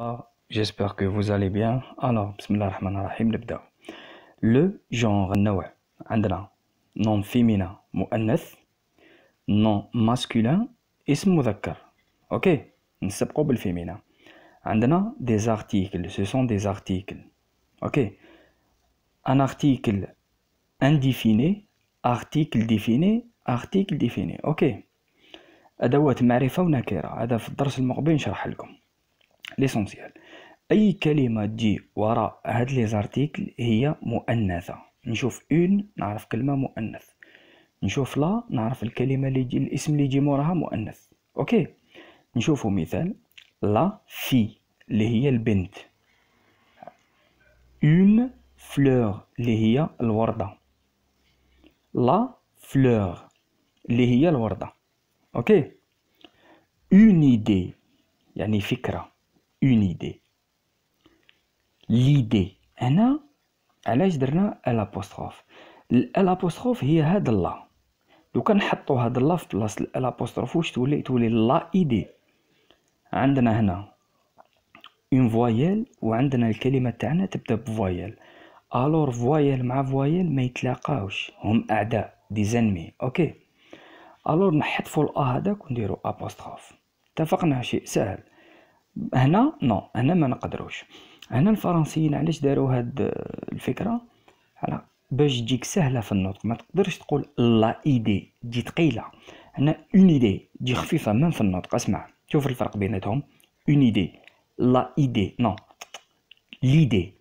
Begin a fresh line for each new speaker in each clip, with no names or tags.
Bah, j'espère que vous allez bien. Alors, bismillahirrahmanirrahim, rahman Le genre, nawa, عندنا nom féminin, mu'annath, nom masculin, ism mudhakkar. Ok, féminin On عندنا des articles, ce sont des articles. Ok, un article indéfini, article défini, article défini. Ok, أدوات معرفة ونكرة هذا في الدرس je نشرح لكم. ليسونسيال اي كلمه تجي وراء هاد لي زارتيكل هي مؤنثه نشوف اون نعرف كلمه مؤنث نشوف لا نعرف الكلمه اللي يجي الاسم اللي يجي موراها مؤنث اوكي نشوفوا مثال لا في اللي هي البنت اون فلور اللي هي الورده لا فلور اللي هي الورده اوكي اون ايدي يعني فكره اون ايدي ليدي هنا علاش درنا الابوستروف الابوستروف هي هاد لا لو كان نحطو هاد لا في ال الابوستروف واش تولي تولي لا ايدي عندنا هنا اون فوايل وعندنا الكلمه تاعنا تبدا بفوايل الور فوايل مع فوايل ما يتلاقاوش هم اعداء دي زنمي اوكي الور نحذفوا الا هذاك ونديروا ابوستروف اتفقنا شيء سهل هنا نو هنا ما نقدروش هنا الفرنسيين علاش داروا هاد الفكره على باش تجيك سهله في النطق ما تقدرش تقول لا ايدي تجي ثقيله هنا اون ايدي تجي خفيفه من في النطق اسمع شوف الفرق بيناتهم اون ايدي لا ايدي نو ليدي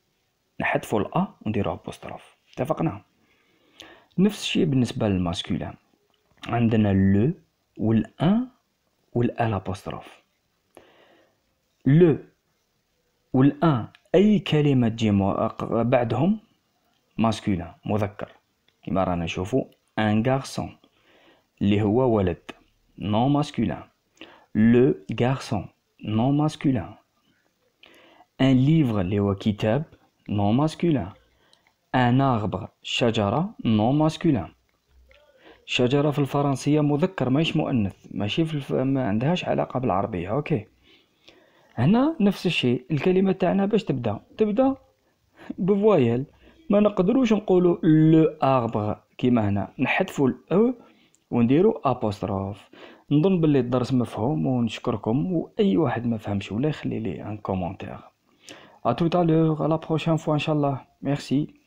نحذفوا الا ونديروها ابوستروف اتفقنا نفس الشيء بالنسبه للماسكولين عندنا لو والان والال ابوستروف لو والان اي كلمه تجي بعدهم ماسكولان مذكر كما رانا نشوفو ان غارسون اللي هو ولد نو ماسكولان لو غارسون نو ماسكولان ان ليفر اللي هو كتاب نو ماسكولان ان اربر شجره نو ماسكولان شجره في الفرنسيه مذكر ماهيش مؤنث ماشي في الف... ما عندهاش علاقه بالعربيه اوكي هنا نفس الشيء الكلمه تاعنا باش تبدا تبدا بفوايل ما نقدروش نقولوا لو اربغ كيما هنا نحذفوا الاو e ونديروا ابوستروف نظن باللي الدرس مفهوم ونشكركم واي واحد ما فهمش ولا يخلي لي ان كومونتير ا توتالور à l'heure à فوا ان شاء الله ميرسي